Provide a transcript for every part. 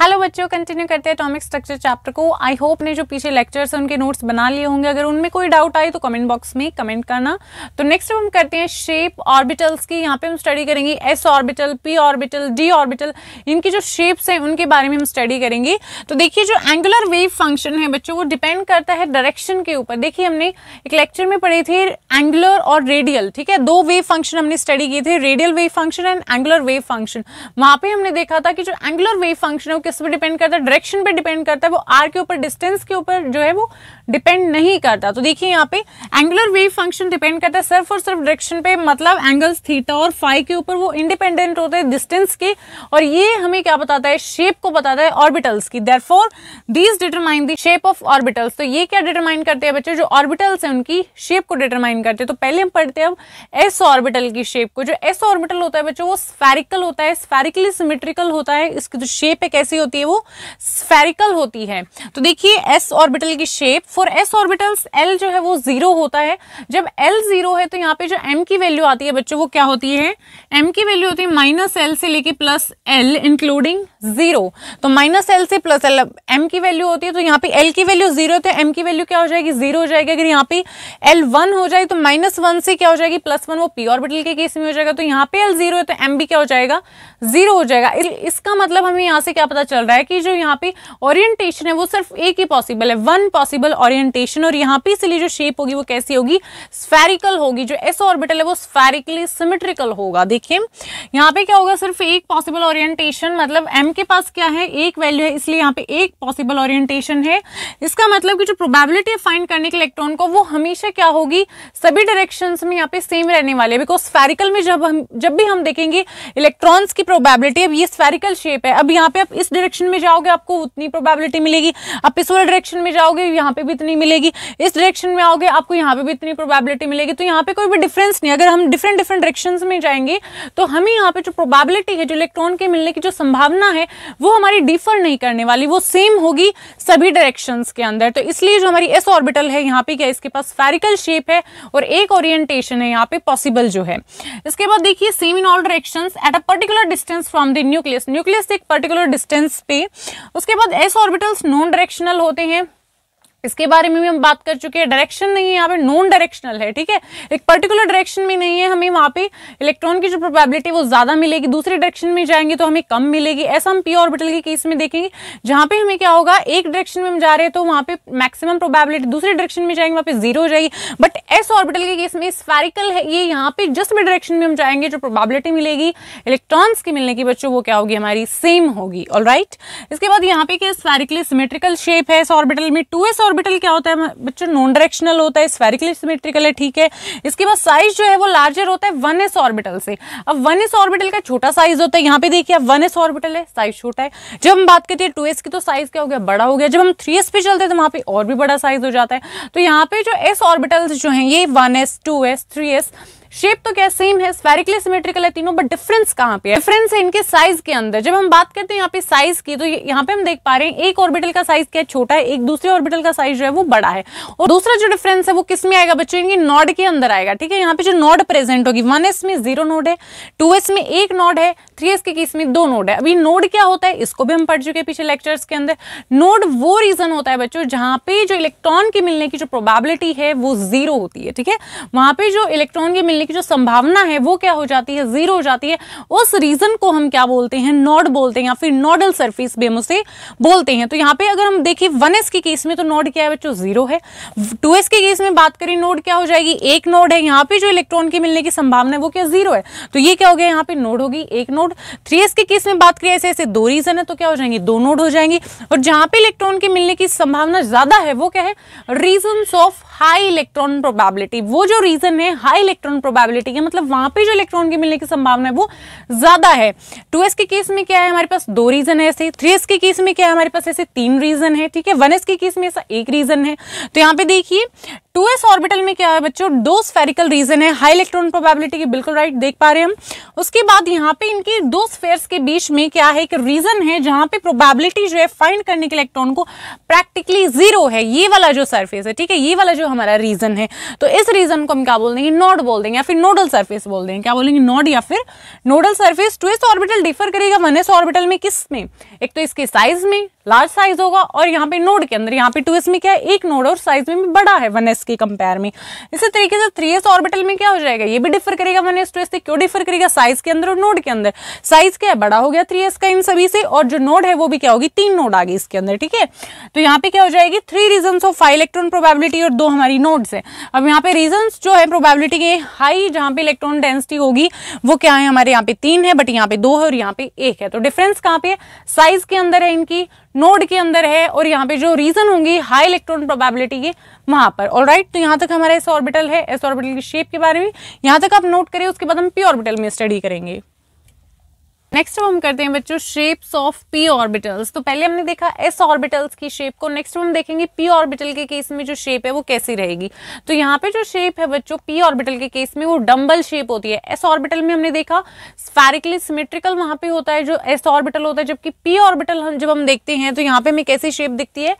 hello बच्चों continue करते हैं एटॉमिक स्ट्रक्चर चैप्टर को आई होप ने जो पीछे लेक्चर्स हैं उनके नोट्स बना लिए होंगे अगर उनमें कोई डाउट आए तो कमेंट बॉक्स में कमेंट करना तो नेक्स्ट हम करते हैं शेप ऑर्बिटल्स की यहाँ पे हम स्टडी करेंगे S orbital P orbital D orbital इनकी जो शेप्स हैं उनके बारे में हम स्टडी करेंगे तो देखिए जो एंगुलर वेव फंक्शन है बच्चों वो डिपेंड करता है डायरेक्शन के ऊपर देखिए हमने एक लेक्चर में पढ़े थे एंगुलर और रेडियल ठीक है दो वेव फंक्शन हमने स्टडी किए थे radial wave function and angular wave function वहाँ पर हमने देखा था कि जो एंगुलर वेव फंक्शन है किस पर डिपेंड करता है डायरेक्शन पे डिपेंड करता है वो आर के ऊपर डिस्टेंस के ऊपर जो है वो डिपेंड नहीं करता तो देखिए यहाँ पे एंगुलर वेव फंक्शन डिपेंड करता है सिर्फ और सिर्फ डायरेक्शन पे मतलब एंगल्स थीटा और फाइव के ऊपर वो इंडिपेंडेंट होते हैं डिस्टेंस के और ये हमें क्या बताता है शेप को बताता है ऑर्बिटल्स की therefore these determine the shape of orbitals तो ये क्या डिटरमाइन करते हैं बच्चे जो ऑर्बिटल्स है उनकी शेप को डिटरमाइन करते हैं तो पहले हम पढ़ते हैं एस ऑर्बिटल की शेप को जो एस ऑर्बिटल होता है बच्चों वो स्फेरिकल होता है स्फेरिकली सिमेट्रिकल होता है इसकी जो शेप है कैसी कैसी होती है वो स्फेरिकल होती है तो देखिए एस ऑर्बिटल की shape for S orbitals L जो है वो जीरो होता है जब एल जीरो है तो यहाँ पे जो एम की वैल्यू आती है बच्चों वो क्या होती है एम की वैल्यू होती है माइनस एल से लेके प्लस एल इंक्लूडिंग जीरो तो माइनस एल से प्लस एल एम की वैल्यू होती है तो यहाँ पे एल की वैल्यू जीरो तो एम की वैल्यू क्या हो जाएगी जीरो हो जाएगी अगर यहाँ पे एल वन हो जाए तो माइनस वन से क्या हो जाएगी प्लस वन वो पी ऑर्बिटल के केस में हो जाएगा तो यहाँ पे एल जीरो है तो एम भी क्या हो जाएगा जीरो हो जाएगा इसका मतलब हमें यहाँ से क्या पता चल रहा है कि जो यहाँ पे ओरिएंटेशन है वो सिर्फ एक ही पॉसिबल है वन पॉसिबल ओरिएंटेशन और यहाँ पे इसलिए जो शेप होगी वो कैसी होगी स्फेरिकल होगी जो एस ऑर्बिटल है वो स्फेरिकली सिमेट्रिकल होगा देखिए यहाँ पे क्या होगा सिर्फ एक पॉसिबल ओरिएंटेशन मतलब एम के पास क्या है एक वैल्यू है इसलिए यहाँ पे एक पॉसिबल ओरिएंटेशन है इसका मतलब कि जो प्रोबेबिलिटी फाइंड करने के इलेक्ट्रॉन को वो हमेशा क्या होगी सभी डायरेक्शन में यहाँ पे सेम रहने वाले हैं बिकॉज स्फेरिकल में जब हम जब भी हम देखेंगे इलेक्ट्रॉन्स की प्रोबेबिलिटी अब ये स्फेरिकल शेप है अब यहाँ पे आप इस जिस डायरेक्शन में जाओगे आपको उतनी प्रोबेबिलिटी मिलेगी आप इस वाले डायरेक्शन में जाओगे यहाँ पे भी इतनी मिलेगी इस डायरेक्शन में आओगे आपको यहाँ पे भी इतनी प्रोबेबिलिटी मिलेगी तो यहाँ पे कोई भी डिफरेंस नहीं अगर हम डिफरेंट डिफरेंट डायरेक्शन में जाएंगे तो हमें यहाँ पे जो प्रोबेबिलिटी है जो इलेक्ट्रॉन के मिलने की जो संभावना है वो हमारी डिफर नहीं करने वाली वो सेम होगी सभी डायरेक्शन के अंदर तो इसलिए जो हमारी एस ऑर्बिटल है यहाँ पे क्या इसके पास फेरिकल शेप है और एक ओरिएंटेशन है यहाँ पे पॉसिबल जो है इसके बाद देखिए same in all direction at a particular distance from the nucleus nucleus एक पर्टिकुलर डिस्टेंस डिस्टेंस पे उसके बाद एस ऑर्बिटल्स नॉन डायरेक्शनल होते हैं इसके बारे में भी हम बात कर चुके हैं डायरेक्शन नहीं है यहाँ पे नॉन डायरेक्शनल है ठीक है एक पर्टिकुलर डायरेक्शन में नहीं है हमें वहाँ पे इलेक्ट्रॉन की जो प्रोबेबिलिटी वो ज़्यादा मिलेगी दूसरे डायरेक्शन में जाएंगे तो हमें कम मिलेगी ऐसा हम पी ऑर्बिटल के केस में देखेंगे जहाँ पे हमें क्या होगा एक डायरेक्शन में हम जा रहे हैं तो वहाँ पे मैक्सिमम प्रोबेबिलिटी दूसरे डायरेक्शन में जाएंगे वहाँ पे जीरो हो जाएगी बट एस ऑर्बिटल के केस में स्पेरिकल है ये यहाँ पे जिस भी डायरेक्शन में हम जाएंगे जो प्रोबेबिलिटी मिलेगी इलेक्ट्रॉन्स की मिलने की बच्चों वो क्या होगी हमारी सेम होगी ऑल इसके बाद यहाँ पे क्या स्पेरिकली सिमेट्रिकल शेप है इस ऑर्बिटल में टू ऑर्बिटल ऑर्बिटल क्या होता है बच्चों नॉन डायरेक्शनल होता है स्फेरिकली सिमेट्रिकल है ठीक है इसके बाद साइज जो है वो लार्जर होता है वन एस ऑर्बिटल से अब वन एस ऑर्बिटल का छोटा साइज होता है यहाँ पे देखिए वन एस ऑर्बिटल है साइज छोटा है जब हम बात करते हैं टू की तो साइज क्या हो गया बड़ा हो गया जब हम थ्री पे चलते हैं तो वहाँ पे और भी बड़ा साइज हो जाता है तो यहाँ पे जो एस ऑर्बिटल्स जो हैं ये one S two S three S shape तो क्या सेम है स्पेरिकली सिमेट्रिकल है तीनों बट डिफरेंस कहाँ पे है डिफरेंस है इनके साइज के अंदर जब हम बात करते हैं यहाँ पे साइज की तो यहाँ पे हम देख पा रहे हैं एक ऑर्बिटल का साइज क्या छोटा है एक दूसरे ऑर्बिटल का साइज जो है वो बड़ा है और दूसरा जो डिफरेंस है वो किस में आएगा बच्चों इनके नॉड के अंदर आएगा ठीक है यहाँ पे जो नॉड प्रेजेंट होगी वन एस में जीरो नोड है टू एस में एक नोड है थ्री एस के केस में दो नोड है अभी नोड क्या होता है इसको भी हम पढ़ चुके हैं पीछे लेक्चर्स के अंदर नोड वो रीजन होता है बच्चों जहाँ पे जो इलेक्ट्रॉन के मिलने की जो प्रोबेबिलिटी है वो जीरो होती है ठीक है वहां पे जो इलेक्ट्रॉन के मिलने मिलने की जो संभावना है वो क्या हो जाती है जीरो हो जाती है उस रीजन को हम क्या बोलते हैं नॉड बोलते हैं या फिर नॉडल सर्फिस भी हम उसे बोलते हैं तो यहाँ पे अगर हम देखें वन एस के केस में तो नॉड क्या है बच्चों जीरो है टू एस के केस में बात करें नोड क्या हो जाएगी एक नोड है यहाँ पे जो इलेक्ट्रॉन की मिलने की संभावना है वो क्या जीरो है तो ये क्या हो गया यहाँ पे नोड होगी एक नोड थ्री के केस में बात करें ऐसे ऐसे दो रीजन है तो क्या हो जाएंगे दो नोड हो जाएंगे और जहाँ पे इलेक्ट्रॉन के मिलने की संभावना ज्यादा है वो क्या है region of high electron probability वो जो रीजन है हाई इलेक्ट्रॉन प्रोबेबिलिटी है मतलब वहां पे जो इलेक्ट्रॉन के मिलने की संभावना है वो ज्यादा है टू के केस में क्या है हमारे पास दो रीजन है ऐसे थ्री के केस में क्या है हमारे पास ऐसे तीन रीजन है ठीक है वन के केस में ऐसा एक रीजन है तो यहाँ पे देखिए 2s ऑर्बिटल में क्या है बच्चों दो स्फेरिकल रीजन है हाई इलेक्ट्रॉन प्रोबेबिलिटी की बिल्कुल राइट देख पा रहे हैं हम उसके बाद यहाँ पे इनकी दो स्फेयर्स के बीच में क्या है एक रीजन है जहां पे प्रोबेबिलिटी जो है फाइंड करने के इलेक्ट्रॉन को प्रैक्टिकली जीरो है ये वाला जो सर्फेस है ठीक है ये वाला जो हमारा रीजन है तो इस रीजन को हम क्या बोल देंगे नोड बोल देंगे या फिर नोडल सर्फेस बोल देंगे क्या बोलेंगे नोड या फिर nodal surface two orbital differ करेगा वन ऑर्बिटल में किस में एक तो इसके साइज में लार्ज साइज होगा और यहाँ पे नोड के अंदर यहाँ पे टू में क्या है एक नोड और साइज में भी बड़ा है वन के कंपेयर में इसी तरीके से थ्री ऑर्बिटल में क्या हो जाएगा ये भी डिफर करेगा वन एस टू एस से क्यों डिफर करेगा साइज के अंदर और नोड के अंदर साइज क्या है बड़ा हो गया थ्री का इन सभी से और जो नोड है वो भी क्या होगी तीन नोड आ गई इसके अंदर ठीक है तो यहाँ पे क्या हो जाएगी three region of high electron probability और दो हमारी नोड्स है अब यहाँ पे रीजन जो है प्रोबेबिलिटी के हाई जहाँ पे इलेक्ट्रॉन डेंसिटी होगी वो क्या है हमारे यहाँ पे तीन है बट यहाँ पे दो है और यहाँ पे एक है तो डिफरेंस कहाँ पे साइज के अंदर है इनकी नोड के अंदर है और यहाँ पे जो रीजन होंगी हाई इलेक्ट्रॉन प्रोबेबिलिटी की वहां पर ऑल राइट तो यहाँ तक हमारा एस ऑर्बिटल है एस ऑर्बिटल की शेप के बारे में यहाँ तक आप नोट करें उसके बाद हम पी ऑर्बिटल में स्टडी करेंगे नेक्स्ट हम करते हैं बच्चों शेप्स ऑफ पी ऑर्बिटल्स तो पहले हमने देखा एस ऑर्बिटल्स की शेप को नेक्स्ट हम देखेंगे पी ऑर्बिटल के केस में जो शेप है वो कैसी रहेगी तो यहाँ पे जो शेप है बच्चों पी ऑर्बिटल के केस में वो डम्बल शेप होती है एस ऑर्बिटल में हमने देखा स्पैरिकली सिमेट्रिकल वहां पे होता है जो एस ऑर्बिटल होता है जबकि पी ऑर्बिटल हम जब हम देखते हैं तो यहाँ पे हमें कैसी शेप दिखती है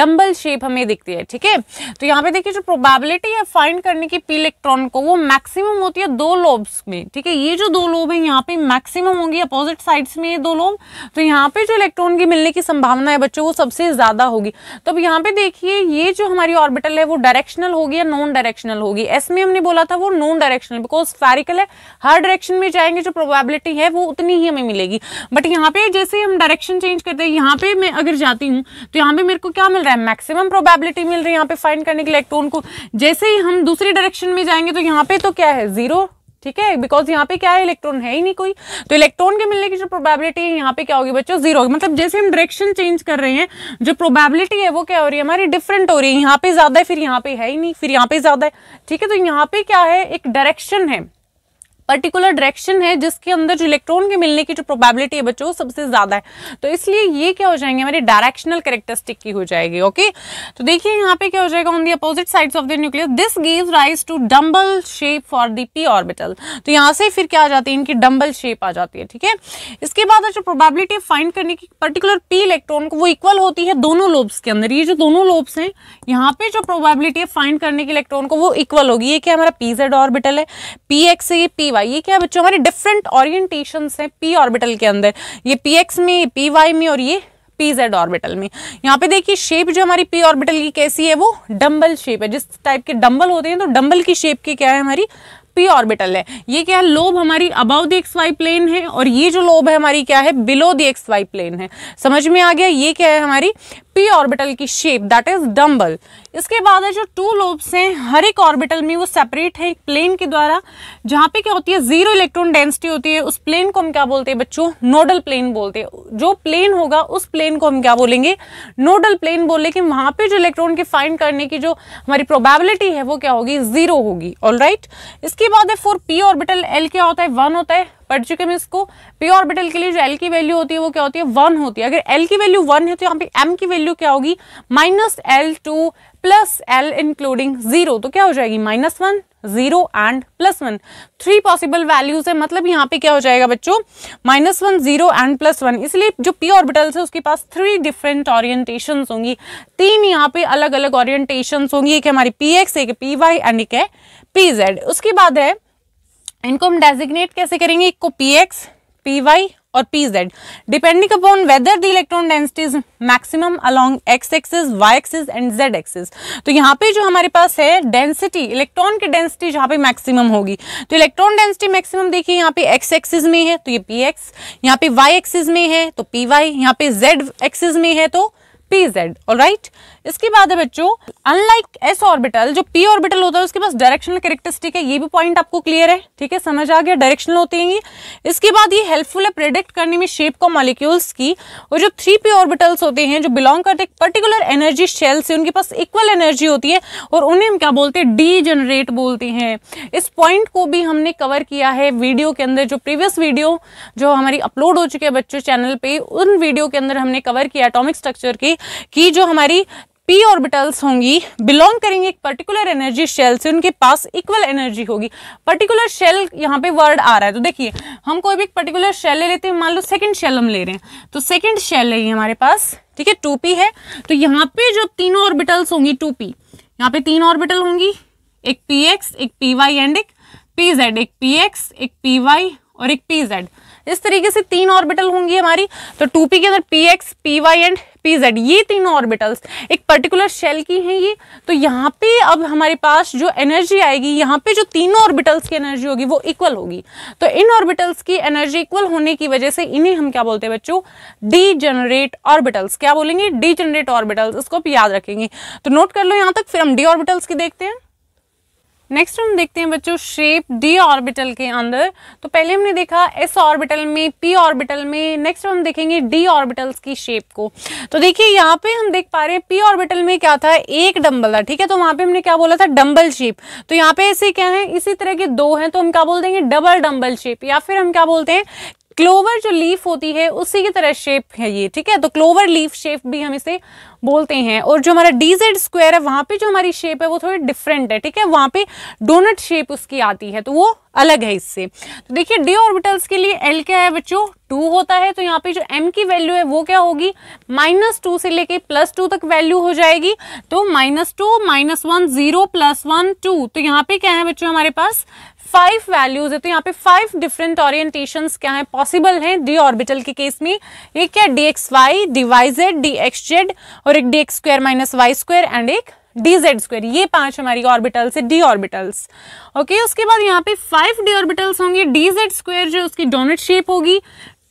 डम्बल शेप हमें दिखती है ठीक है तो यहाँ पे देखिए जो प्रोबेबिलिटी है फाइंड करने की पी इलेक्ट्रॉन को वो मैक्सिमम होती है दो लोब्स में ठीक है ये जो दो लोब है यहाँ पे मैक्सिमम होंगी अपोजिट साइड्स में ये दो लोग तो यहाँ पे जो इलेक्ट्रॉन की मिलने की संभावना है बच्चों वो सबसे ज़्यादा होगी तो अब यहाँ पे देखिए ये जो हमारी ऑर्बिटल है वो डायरेक्शनल होगी या नॉन डायरेक्शनल होगी एस में हमने बोला था वो नॉन डायरेक्शनल बिकॉज फेरिकल है हर डायरेक्शन में जाएंगे जो प्रोबेबिलिटी है वो उतनी ही हमें मिलेगी बट यहाँ पे जैसे हम डायरेक्शन चेंज करते हैं यहाँ पे मैं अगर जाती हूँ तो यहाँ पे मेरे को क्या मिल रहा है मैक्सिमम प्रोबेबिलिटी मिल रही है यहाँ पे फाइंड करने के इलेक्ट्रॉन को जैसे ही हम दूसरी डायरेक्शन में जाएंगे तो यहाँ पे तो क्या है जीरो ठीक है बिकॉज यहाँ पे क्या है इलेक्ट्रॉन है ही नहीं कोई तो इलेक्ट्रॉन के मिलने की जो प्रोबेबिलिटी है यहाँ पे क्या होगी बच्चों जीरो होगी मतलब जैसे हम डायरेक्शन चेंज कर रहे हैं जो प्रोबेबिलिटी है वो क्या हो रही है हमारी डिफरेंट हो रही है यहाँ पे ज्यादा है फिर यहाँ पे है ही नहीं फिर यहाँ पे ज्यादा है ठीक है तो यहाँ पे क्या है एक डायरेक्शन है पर्टिकुलर डायरेक्शन है जिसके अंदर जो इलेक्ट्रॉन के मिलने की जो प्रोबेबिलिटी है बच्चों सबसे ज़्यादा है तो इसलिए ये क्या हो जाएंगे हमारे डायरेक्शनल करेक्टरिस्टिक की हो जाएगी ओके तो देखिए यहाँ पे क्या हो जाएगा on the opposite side of the nucleus this give rise to dumbbell shape for the P orbital तो यहाँ से फिर क्या आ जाती है इनकी डम्बल शेप आ जाती है ठीक है इसके बाद जो प्रोबेबिलिटी फाइंड करने की पर्टिकुलर पी इलेक्ट्रॉन को वो इक्वल होती है दोनों लोब्स के अंदर ये जो दोनों लोब्स हैं यहाँ पे जो प्रोबेबिलिटी फाइंड करने की इलेक्ट्रॉन को वो इक्वल होगी ये क्या हमारा पी जेड ऑर्बिटल है पी एक्स से ये पी वाई ये क्या बच्चों हमारे डिफरेंट ऑरियंटेशन है पी ऑर्बिटल के अंदर ये पी एक्स में पी वाई में और ये पी जेड ऑर्बिटल में यहाँ पे देखिए शेप जो हमारी पी ऑर्बिटल की कैसी है वो डम्बल शेप है जिस टाइप के डम्बल होते हैं तो डम्बल की शेप की क्या है हमारी पी ऑर्बिटल है ये क्या है लोब हमारी above the X Y plane है और ये जो लोब है हमारी क्या है below the X Y plane है समझ में आ गया ये क्या है हमारी पी ऑर्बिटल की शेप दैट इज डम्बल इसके बाद है जो टू लोब्स हैं हर एक ऑर्बिटल में वो सेपरेट है एक प्लेन के द्वारा जहाँ पे क्या होती है जीरो इलेक्ट्रॉन डेंसिटी होती है उस प्लेन को हम क्या बोलते हैं बच्चों नोडल प्लेन बोलते हैं जो प्लेन होगा उस प्लेन को हम क्या बोलेंगे नोडल प्लेन बोल लेकिन वहाँ पे जो इलेक्ट्रॉन के फाइंड करने की जो हमारी प्रोबेबिलिटी है वो क्या होगी जीरो होगी ऑल राइट इसके बाद है फोर पी ऑर्बिटल एल क्या होता है वन होता है पर्टिक्यू में इसको पी ऑर्बिटल के लिए जो एल की वैल्यू होती है वो क्या होती है वन होती है अगर एल की वैल्यू वन है तो यहाँ पे एम की वैल्यू क्या होगी minus L to plus L including zero तो क्या हो जाएगी minus one zero and plus one three possible values है मतलब यहाँ पे क्या हो जाएगा बच्चों minus one zero and plus one इसलिए जो पी ऑर्बिटल्स है उसके पास थ्री डिफरेंट ऑरियंटेशन होंगी तीन यहाँ पे अलग अलग ऑरियंटेशन होंगी एक हमारी पी एक्स एक पी वाई एंड एक है पी जेड उसके बाद है इनको हम डेजिग्नेट कैसे करेंगे एक को पी एक्स पी वाई और P Z depending upon whether the electron density is maximum along X axis Y axis and Z axis तो यहाँ पे जो हमारे पास है डेंसिटी इलेक्ट्रॉन की डेंसिटी जहाँ पे मैक्सिमम होगी तो इलेक्ट्रॉन डेंसिटी मैक्सिमम देखिए यहाँ पे एक्स एक्सिस में है तो ये पी एक्स यहाँ पे वाई एक्सिस में है तो पी वाई यहाँ पे जेड एक्सिस में है तो पी जेड राइट इसके बाद है बच्चों अनलाइक एस ऑर्बिटल जो पी ऑर्बिटल होता है उसके पास डायरेक्शनल करेक्टरिस्टिक है ये भी पॉइंट आपको क्लियर है ठीक है समझ आ गया डायरेक्शनल होती है इसके बाद ये हेल्पफुल है प्रेडिक्ट करने में शेप को मॉलिक्यूल्स की और जो थ्री पी ऑर्बिटल्स होते हैं जो बिलोंग करते हैं पर्टिकुलर एनर्जी शेल से उनके पास इक्वल एनर्जी होती है और उन्हें हम क्या बोलते हैं डी जनरेट बोलते हैं इस पॉइंट को भी हमने कवर किया है वीडियो के अंदर जो प्रीवियस वीडियो जो हमारी अपलोड हो चुकी है बच्चों चैनल पर उन वीडियो के अंदर हमने कवर किया एटॉमिक स्ट्रक्चर की कि जो हमारी पी ऑर्बिटल्स होंगी बिलोंग करेंगे एक पर्टिकुलर एनर्जी शेल से उनके पास इक्वल एनर्जी होगी पर्टिकुलर शेल यहाँ पे वर्ड आ रहा है तो देखिए हम कोई भी एक पर्टिकुलर शेल ले लेते हैं मान लो सेकंड शेल हम ले रहे हैं तो सेकंड शेल है ये हमारे पास ठीक है टू पी है तो यहाँ पे जो तीनों ऑर्बिटल्स होंगी टू पी यहाँ पे तीन ऑर्बिटल होंगी एक पी एक्स एक पी वाई एंड एक पी जेड एक पी एक्स एक पी वाई और एक पी जेड इस तरीके से तीन ऑर्बिटल होंगी हमारी तो पी के अंदर P X P Y and P Z ये तीन ऑर्बिटल्स एक पर्टिकुलर शेल की हैं ये तो यहाँ पे अब हमारे पास जो एनर्जी आएगी यहाँ पे जो तीनों ऑर्बिटल्स की एनर्जी होगी वो इक्वल होगी तो इन ऑर्बिटल्स की एनर्जी इक्वल होने की वजह से इन्हें हम क्या बोलते हैं बच्चों डी जनरेट ऑर्बिटल्स क्या बोलेंगे डी जनरेट ऑर्बिटल्स इसको आप याद रखेंगे तो नोट कर लो यहाँ तक फिर हम डी ऑर्बिटल्स की देखते हैं नेक्स्ट हम देखते हैं बच्चों शेप डी ऑर्बिटल के अंदर तो पहले हमने देखा एस ऑर्बिटल में पी ऑर्बिटल में नेक्स्ट हम देखेंगे डी ऑर्बिटल्स की शेप को तो देखिए यहाँ पे हम देख पा रहे हैं पी ऑर्बिटल में क्या था एक डम्बल था ठीक है तो वहां पे हमने क्या बोला था डम्बल शेप तो यहाँ पे ऐसे क्या है इसी तरह के दो हैं तो हम क्या बोल देंगे डबल डम्बल शेप या फिर हम क्या बोलते हैं क्लोवर जो लीफ होती है उसी की तरह शेप है ये ठीक है तो क्लोवर लीफ शेप भी हम इसे बोलते हैं और जो हमारा डी जेड स्क्वायर है वहां पे जो हमारी शेप है वो थोड़ी डिफरेंट है ठीक है वहां पे डोनट शेप उसकी आती है तो वो अलग है इससे तो देखिए डी ऑर्बिटल्स के लिए एल क्या है बच्चों टू होता है तो यहाँ पे जो एम की वैल्यू है वो क्या होगी माइनस टू से लेके प्लस टू तक वैल्यू हो जाएगी तो minus two minus one zero plus one two तो यहाँ पे क्या है बच्चों हमारे पास फाइव वैल्यूज है तो यहाँ पे फाइव डिफरेंट ऑरियंटेशन क्या है पॉसिबल है डी ऑर्बिटल के केस में एक क्या D x Y D Y Z D X Z और एक D X square minus Y square and एक डी जेड स्क्वायर ये पांच हमारी ऑर्बिटल्स है डी ऑर्बिटल्स ओके उसके बाद यहाँ पे फाइव डी ऑर्बिटल्स होंगे डी जेड स्क्वायर जो उसकी डोनट शेप होगी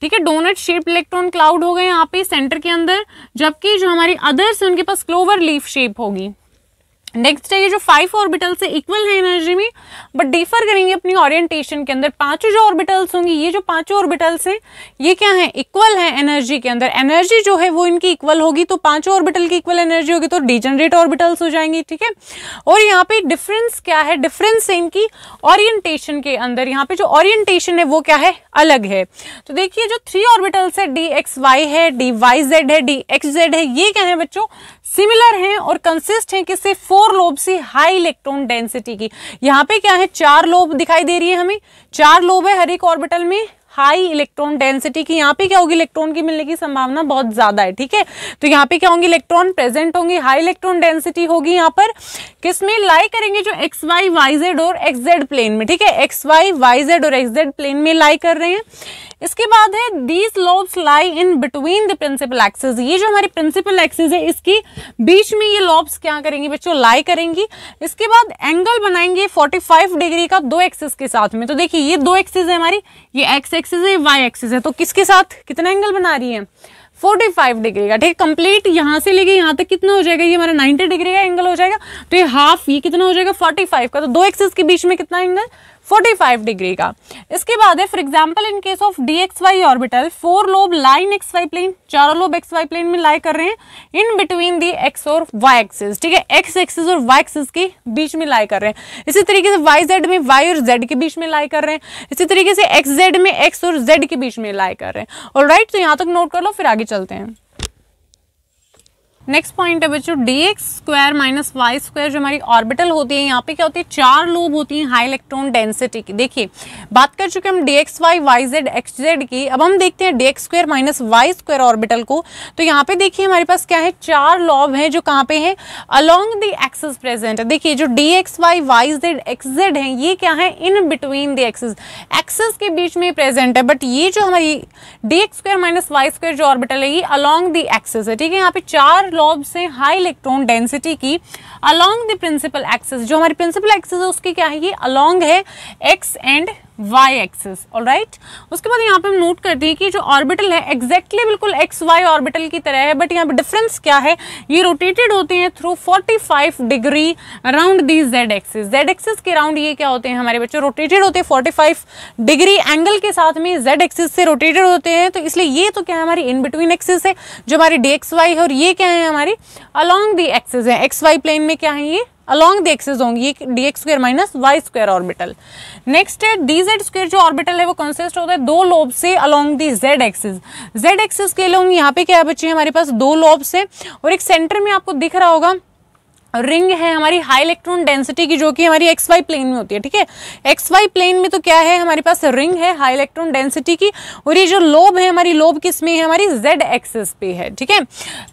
ठीक है डोनट शेप इलेक्ट्रॉन क्लाउड हो गए यहाँ पे सेंटर के अंदर जबकि जो हमारी अदर्स है उनके पास क्लोवर लीफ शेप होगी नेक्स्ट है ये जो फाइव ऑर्बिटल्स है इक्वल है एनर्जी में बट डिफर करेंगे अपनी ओरिएंटेशन के अंदर पांचों जो ऑर्बिटल्स होंगी ये जो पांचों ऑर्बिटल्स हैं ये क्या है इक्वल है एनर्जी के अंदर एनर्जी जो है वो इनकी इक्वल होगी तो पांचों ऑर्बिटल की इक्वल एनर्जी होगी तो डिजनरेट ऑर्बिटल्स हो जाएंगी ठीक है और यहाँ पे डिफरेंस क्या है डिफरेंस है इनकी ऑरियंटेशन के अंदर यहाँ पे जो ऑरियंटेशन है वो क्या है अलग है तो देखिए जो थ्री ऑर्बिटल्स है डी है डी है डी है ये क्या है बच्चों सिमिलर हैं और कंसिस्ट हैं किससे फोर लोब से हाई इलेक्ट्रॉन डेंसिटी की यहाँ पे क्या है चार लोब दिखाई दे रही है हमें चार लोब है हर एक ऑर्बिटल में हाई इलेक्ट्रॉन डेंसिटी की यहाँ पे क्या होगी इलेक्ट्रॉन की मिलने की संभावना बहुत ज्यादा है ठीक है तो यहाँ पे क्या होंगे इलेक्ट्रॉन प्रेजेंट होंगे हाई इलेक्ट्रॉन डेंसिटी होगी यहाँ पर किसमें लाई करेंगे जो एक्स वाई वाई जेड और एक्स जेड प्लेन में ठीक है एक्स वाई वाई जेड और एक्स जेड प्लेन में लाई कर रहे हैं इसके बाद है these lobes lie in between the principal axes ये जो हमारी प्रिंसिपल एक्सेस है इसकी बीच में ये लॉब्स क्या करेंगी बच्चों लाई करेंगी इसके बाद एंगल बनाएंगे 45 डिग्री का दो एक्सेस के साथ में तो देखिए ये दो एक्सेस है हमारी ये एक्स एक्सेस है वाई एक्सेस है तो किसके साथ कितना एंगल बना रही है 45 डिग्री का ठीक है कंप्लीट यहाँ से लेके यहाँ तक कितना हो जाएगा ये हमारा 90 डिग्री का एंगल हो जाएगा तो ये हाफ ये कितना हो जाएगा 45 का तो दो एक्सेस के बीच में कितना एंगल 45 डिग्री का इसके बाद है for example in case of D x Y orbital four lobe lie in X Y plane चारों लोब एक्स वाई प्लेन में लाई कर रहे हैं इन बिटवीन दी एक्स और वाई एक्सिस ठीक है एक्स एक्सिस और वाई एक्सिस के बीच में लाई कर रहे हैं इसी तरीके से वाई जेड में वाई और जेड के बीच में लाई कर रहे हैं इसी तरीके से एक्स जेड में एक्स और जेड के बीच में लाई कर रहे हैं और राइट तो यहाँ तक नोट कर लो फिर आगे चलते हैं नेक्स्ट पॉइंट है बच्चों D X square minus Y square जो हमारी ऑर्बिटल होती है यहाँ पे क्या होती है चार लोब होती हैं हाई इलेक्ट्रॉन डेंसिटी की देखिए बात कर चुके हम D x Y Y Z x Z की अब हम देखते हैं D X square minus Y square orbital को तो यहाँ पे देखिए हमारे पास क्या है चार लोब है जो कहाँ पे है अलॉन्ग दी एक्सेस प्रेजेंट है देखिए जो D x Y Y Z x Z है ये क्या है in between the axes axes के बीच में प्रेजेंट है बट ये जो हमारी D X square minus Y square जो ऑर्बिटल है ये अलॉन्ग दी एक्सेस है ठीक है यहाँ पे चार ग्लोब से हाई इलेक्ट्रॉन डेंसिटी की अलोंग द प्रिंसिपल एक्सेस जो हमारी प्रिंसिपल एक्सेस है उसकी क्या है ये अलोंग है X and Y axis all right उसके बाद यहाँ पे हम नोट करते हैं कि जो ऑर्बिटल है एक्जैक्टली बिल्कुल एक्स वाई ऑर्बिटल की तरह है बट यहाँ पे डिफरेंस क्या है ये रोटेटेड होते हैं through 45 degree around the z axis z axis के राउंड ये क्या होते हैं हमारे बच्चे रोटेटेड होते हैं 45 डिग्री एंगल के साथ में जेड एक्सिस से रोटेटेड होते हैं तो इसलिए ये तो क्या है हमारी इन बिटवीन एक्सिस है जो हमारी डी एक्स वाई है और ये क्या है हमारी अलॉन्ग दी एक्सिस है एक्स वाई प्लेन में क्या है ये अलॉन्ग द एक्सेस होंगी एक D x square minus Y square orbital next है डी जेड स्क्र जो ऑर्बिटल है वो कंसिस्ट होता है दो लोब से along the z axes z axes के लिए यहाँ पे क्या बच्चे हमारे पास दो लोब्स हैं और एक सेंटर में आपको दिख रहा होगा रिंग है हमारी हाई इलेक्ट्रॉन डेंसिटी की जो कि हमारी एक्स वाई प्लेन में होती है ठीक है एक्स वाई प्लेन में तो क्या है हमारे पास रिंग है हाई इलेक्ट्रॉन डेंसिटी की और ये जो लोब है हमारी लोब किस में है हमारी जेड एक्सेस पे है ठीक है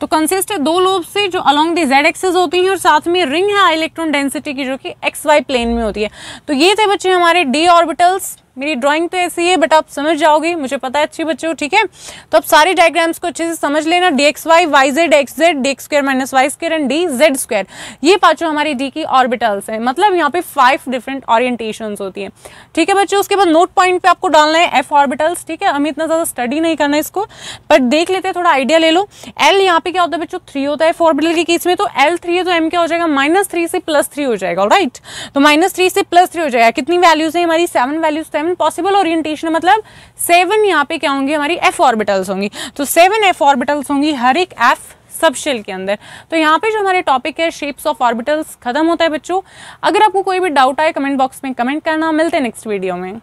तो कंसिस्ट है दो लोब से जो अलॉन्ग दी जेड एक्सेस होती हैं और साथ में रिंग है हाई इलेक्ट्रॉन डेंसिटी की जो कि एक्स वाई प्लेन में होती है तो ये थे बच्चे हमारे डी ऑर्बिटल्स मेरी ड्राइंग तो ऐसी है बट आप समझ जाओगे मुझे पता है अच्छी हो ठीक है तो आप सारे डायग्राम्स को अच्छे से समझ लेना d x Y Y Z x z D x square minus y square and d z square ये पाँचों हमारी डी की ऑर्बिटल्स हैं मतलब यहाँ पे फाइव डिफरेंट ऑरिएंटेशन होती है ठीक है बच्चों उसके बाद नोट पॉइंट पे आपको डालना है एफ ऑर्बिटल्स ठीक है हमें इतना ज़्यादा स्टडी नहीं करना इसको बट देख लेते हैं थोड़ा आइडिया ले लो एल यहाँ पे क्या होता है बच्चों थ्री होता है एफ ऑर्बिटल के केस में तो एल थ्री है तो एम क्या हो जाएगा माइनस थ्री से प्लस थ्री हो जाएगा राइट तो माइनस थ्री से प्लस थ्री हो जाएगा कितनी वैल्यूज है हमारी सेवन वैल्यूज तो सेवन पॉसिबल ओरिएंटेशन मतलब सेवन यहाँ पे क्या होंगी हमारी एफ ऑर्बिटल्स होंगी तो सेवन एफ ऑर्बिटल्स होंगी हर एक एफ सब शेल के अंदर तो यहाँ पे जो हमारे टॉपिक है शेप्स ऑफ ऑर्बिटल्स खत्म होता है बच्चों अगर आपको कोई भी डाउट आए कमेंट बॉक्स में कमेंट करना मिलते हैं नेक्स्ट वीडियो में